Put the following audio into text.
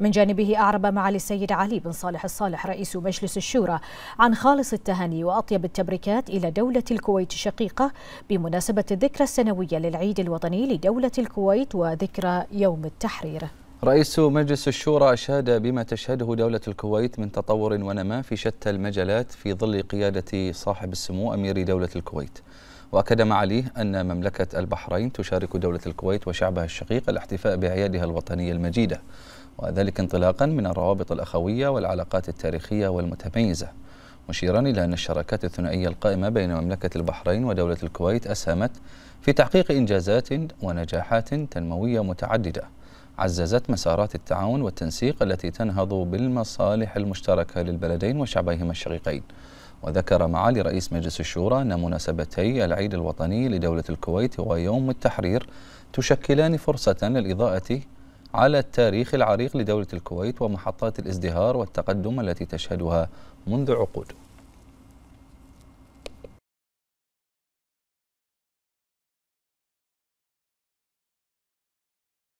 من جانبه أعرب معالي السيد علي بن صالح الصالح رئيس مجلس الشورى عن خالص التهاني وأطيب التبريكات إلى دولة الكويت الشقيقة بمناسبة الذكرى السنوية للعيد الوطني لدولة الكويت وذكرى يوم التحرير رئيس مجلس الشورى أشاد بما تشهده دولة الكويت من تطور ونماء في شتى المجالات في ظل قيادة صاحب السمو أمير دولة الكويت وأكد معاليه أن مملكة البحرين تشارك دولة الكويت وشعبها الشقيق الاحتفاء بأعيادها الوطنية المجيدة وذلك انطلاقا من الروابط الأخوية والعلاقات التاريخية والمتميزة مشيرا إلى أن الشراكات الثنائية القائمة بين مملكة البحرين ودولة الكويت أسهمت في تحقيق إنجازات ونجاحات تنموية متعددة عززت مسارات التعاون والتنسيق التي تنهض بالمصالح المشتركة للبلدين وشعبيهما الشقيقين وذكر معالي رئيس مجلس الشورى أن مناسبتي العيد الوطني لدولة الكويت ويوم التحرير تشكلان فرصة للإضاءة على التاريخ العريق لدولة الكويت ومحطات الازدهار والتقدم التي تشهدها منذ عقود